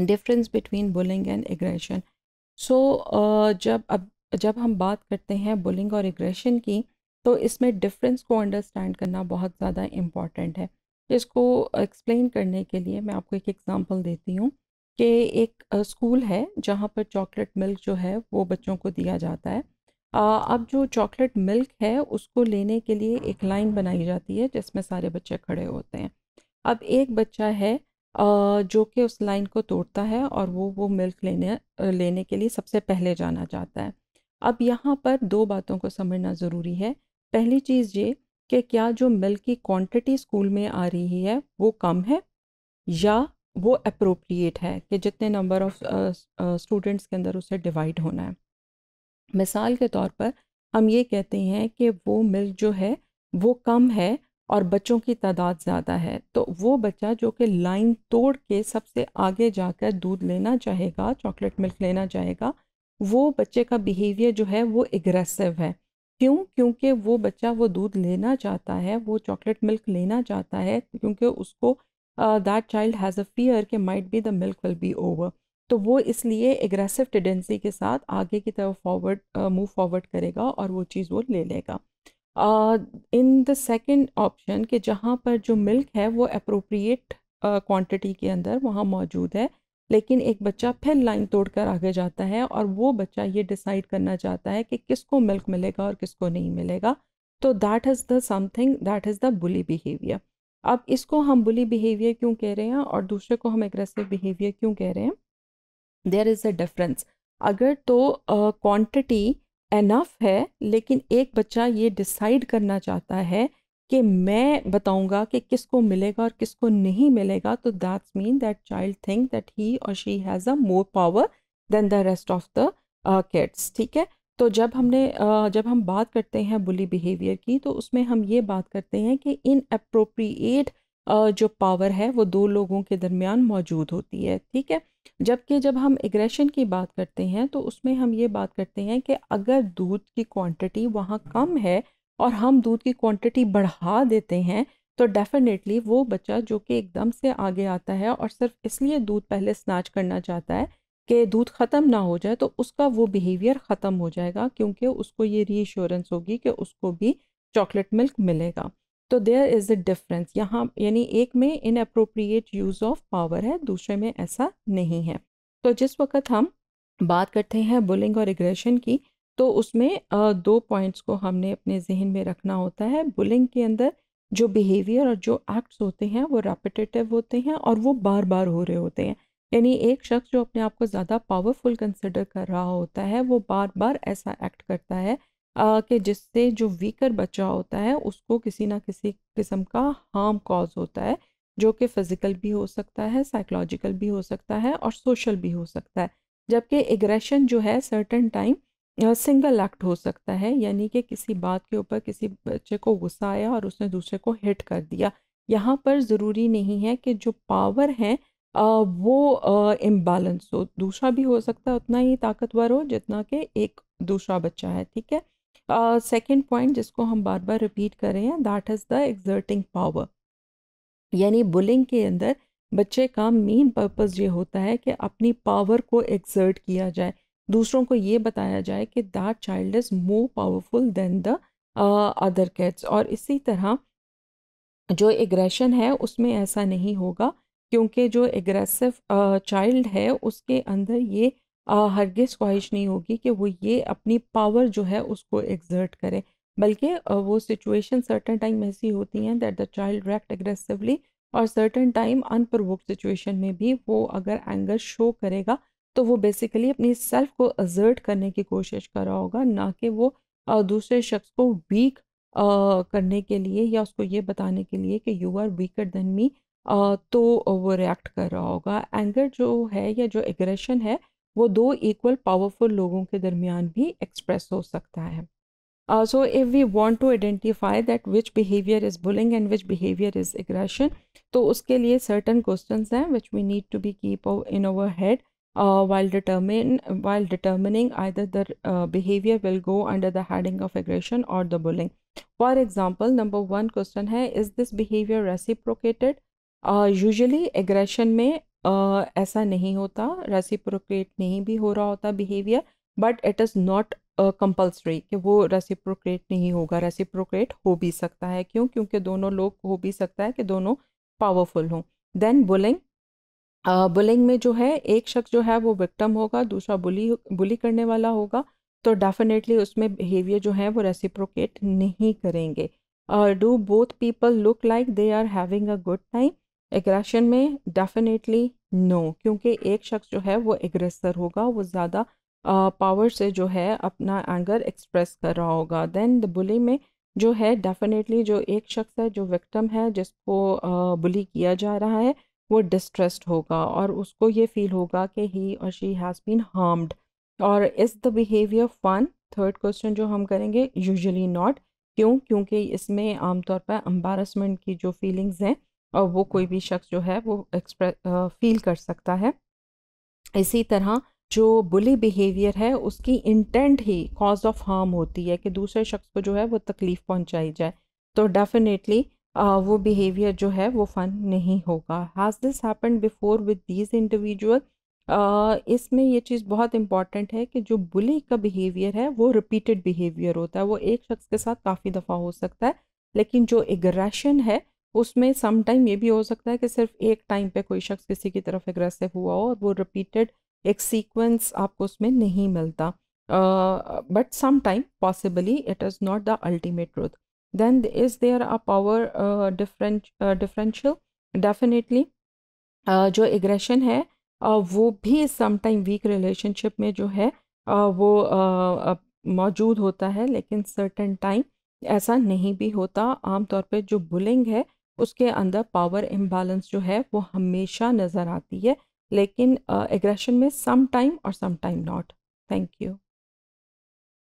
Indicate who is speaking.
Speaker 1: difference between bullying and aggression so जब अब जब हम बात करते हैं बुलिंग और एग्रेशन की तो इसमें डिफरेंस को अंडरस्टैंड करना बहुत ज़्यादा इम्पॉर्टेंट है इसको एक्सप्लेन करने के लिए मैं आपको एक एग्ज़ाम्पल देती हूँ कि एक स्कूल है जहाँ पर चॉकलेट मिल्क जो है वो बच्चों को दिया जाता है अब जो चॉकलेट मिल्क है उसको लेने के लिए एक लाइन बनाई जाती है जिसमें सारे बच्चे खड़े होते हैं अब एक बच्चा है जो कि उस लाइन को तोड़ता है और वो वो मिल्क लेने लेने के लिए सबसे पहले जाना चाहता है अब यहाँ पर दो बातों को समझना ज़रूरी है पहली चीज़ ये कि क्या जो मिल्क की क्वांटिटी स्कूल में आ रही है वो कम है या वो अप्रोप्रिएट है कि जितने नंबर ऑफ़ स्टूडेंट्स के अंदर उसे डिवाइड होना है मिसाल के तौर पर हम ये कहते हैं कि वो मिल्क जो है वो कम है और बच्चों की तादाद ज़्यादा है तो वो बच्चा जो कि लाइन तोड़ के सबसे आगे जाकर दूध लेना चाहेगा चॉकलेट मिल्क लेना चाहेगा वो बच्चे का बिहेवियर जो है वो एग्रेसिव है क्यों क्योंकि वो बच्चा वो दूध लेना चाहता है वो चॉकलेट मिल्क लेना चाहता है क्योंकि उसको that child has a fear के might be the milk will be over तो वो इसलिए एग्रेसिव टेंडेंसी के साथ आगे की तरफ फॉरवर्ड मूव फॉरवर्ड करेगा और वो चीज़ वो ले लेगा इन द सेकेंड ऑप्शन कि जहाँ पर जो मिल्क है वो अप्रोप्रिएट क्वांटिटी uh, के अंदर वहाँ मौजूद है लेकिन एक बच्चा फिर लाइन तोड़कर आगे जाता है और वो बच्चा ये डिसाइड करना चाहता है कि किसको मिल्क मिलेगा और किसको नहीं मिलेगा तो that is the something that is the bully behaviour अब इसको हम बुली बिहेवियर क्यों कह रहे हैं और दूसरे को हम एग्रेसिव बिहेवियर क्यों कह रहे हैं देयर इज़ अ डिफरेंस अगर तो क्वांटिटी uh, एनफ है लेकिन एक बच्चा ये डिसाइड करना चाहता है कि मैं बताऊंगा कि किसको मिलेगा और किसको नहीं मिलेगा तो that's mean that child think that he और she has a more power than the rest of the kids ठीक है तो जब हमने uh, जब हम बात करते हैं बुली बिहेवियर की तो उसमें हम ये बात करते हैं कि इन अप्रोप्रिएट uh, जो पावर है वो दो लोगों के दरमियान मौजूद होती है ठीक है जबकि जब हम एग्रेशन की बात करते हैं तो उसमें हम ये बात करते हैं कि अगर दूध की क्वांटिटी वहाँ कम है और हम दूध की क्वांटिटी बढ़ा देते हैं तो डेफ़िनेटली वो बच्चा जो कि एकदम से आगे आता है और सिर्फ इसलिए दूध पहले स्नैच करना चाहता है कि दूध ख़त्म ना हो जाए तो उसका वो बिहेवियर ख़त्म हो जाएगा क्योंकि उसको ये रीश्योरेंस होगी कि उसको भी चॉकलेट मिल्क मिलेगा तो देयर इज़ अ डिफरेंस यहाँ यानी एक में inappropriate use of power है दूसरे में ऐसा नहीं है तो जिस वक्त हम बात करते हैं बुलिंग और एग्रेशन की तो उसमें दो पॉइंट्स को हमने अपने जहन में रखना होता है बुलिंग के अंदर जो बिहेवियर और जो एक्ट्स होते हैं वो रेपिटेटिव होते हैं और वो बार बार हो रहे होते हैं यानी एक शख्स जो अपने आप को ज़्यादा पावरफुल कंसिडर कर रहा होता है वो बार बार ऐसा एक्ट करता है कि जिससे जो वीकर बच्चा होता है उसको किसी ना किसी किस्म का हार्म कॉज होता है जो कि फ़िज़िकल भी हो सकता है साइकोलॉजिकल भी हो सकता है और सोशल भी हो सकता है जबकि एग्रेशन जो है सर्टन टाइम सिंगल एक्ट हो सकता है यानी कि किसी बात के ऊपर किसी बच्चे को गुस्सा आया और उसने दूसरे को हिट कर दिया यहाँ पर ज़रूरी नहीं है कि जो पावर आ, वो इम्बैलेंस हो दूसरा भी हो सकता है उतना ही ताकतवर हो जितना कि एक दूसरा बच्चा है ठीक है सेकेंड uh, पॉइंट जिसको हम बार बार रिपीट कर रहे हैं that is the exerting power यानी बुलिंग के अंदर बच्चे का मेन पर्पज़ ये होता है कि अपनी पावर को एग्जर्ट किया जाए दूसरों को ये बताया जाए कि that child is more powerful than the other cats और इसी तरह जो एग्रेशन है उसमें ऐसा नहीं होगा क्योंकि जो एग्रेसिव चाइल्ड है उसके अंदर ये हरगिज़ ख्वाहिश नहीं होगी कि वो ये अपनी पावर जो है उसको एग्जर्ट करे बल्कि वो सिचुएशन सर्टन टाइम ऐसी होती हैं that the child react aggressively और सर्टन टाइम अनप्रवोक सिचुएशन में भी वो अगर एंगर शो करेगा तो वो बेसिकली अपनी सेल्फ को अजर्ट करने की कोशिश कर रहा होगा ना कि वो दूसरे शख्स को वीक करने के लिए या उसको ये बताने के लिए कि you are weaker than me तो वो रिएक्ट कर रहा होगा एंगर जो है या जो एग्रेशन है वो दो इक्वल पावरफुल लोगों के दरमियान भी एक्सप्रेस हो सकता है so if we want to identify that which behaviour is bullying and which behaviour is aggression तो उसके लिए सर्टन क्वेश्चन हैं which we need to be keep in over head while determine while determining either the behaviour will go under the heading of aggression और the bullying for example number one question है is this behaviour reciprocated usually aggression में ऐसा नहीं होता रेसिप्रोक्रेट नहीं भी हो रहा होता behaviour but it is not compulsory कि वो रेसिप्रोक्रेट नहीं होगा रेसिप्रोक्रेट हो भी सकता है क्यों क्योंकि दोनों लोग हो भी सकता है कि दोनों पावरफुल हों देन बुलिंग बुलिंग में जो है एक शख्स जो है वो विक्टम होगा दूसरा बुली बुली करने वाला होगा तो डेफिनेटली उसमें बिहेवियर जो है वो रेसिप्रोकेट नहीं करेंगे do both people look like they are having a good time aggression में डेफिनेटली नो no, क्योंकि एक शख्स जो है वो एग्रेसर होगा वो ज़्यादा पावर से जो है अपना एंगर एक्सप्रेस कर रहा होगा देन द बुली में जो है डेफिनेटली जो एक शख्स है जो विक्टम है जिसको बुली किया जा रहा है वो डिस्ट्रेस्ड होगा और उसको ये फील होगा कि ही और शी हैज़ बीन हार्म्ड और is the behaviour fun third question जो हम करेंगे यूजुअली नॉट क्यों क्योंकि इसमें आमतौर पर एम्बारसमेंट की जो फीलिंग्स हैं और वो कोई भी शख्स जो है वो एक्सप्रेस फील कर सकता है इसी तरह जो बुली बिहेवियर है उसकी इंटेंट ही कॉज ऑफ हार्म होती है कि दूसरे शख्स को जो है वो तकलीफ़ पहुंचाई जाए तो डेफिनेटली वो बिहेवियर जो है वो फ़न नहीं होगा has this happen before with these individual इसमें ये चीज़ बहुत इंपॉर्टेंट है कि जो बुली का बिहेवियर है वो रिपीटेड बिहेवियर होता है वो एक शख्स के साथ काफ़ी दफ़ा हो सकता है लेकिन जो एग्रेशन है उसमें सम टाइम ये भी हो सकता है कि सिर्फ एक टाइम पे कोई शख्स किसी की तरफ एग्रेसिव हुआ हो और वो रिपीटेड एक सीक्वेंस आपको उसमें नहीं मिलता but some time possibly it is not the ultimate truth then is there a power different differential definitely जो एग्रेशन है uh, वो भी सम टाइम वीक रिलेशनशिप में जो है uh, वो uh, मौजूद होता है लेकिन सर्टन टाइम ऐसा नहीं भी होता आमतौर पे जो बुलिंग है उसके अंदर पावर इम्बैलेंस जो है वो हमेशा नज़र आती है लेकिन एग्रेशन uh, में सम टाइम और some time not thank you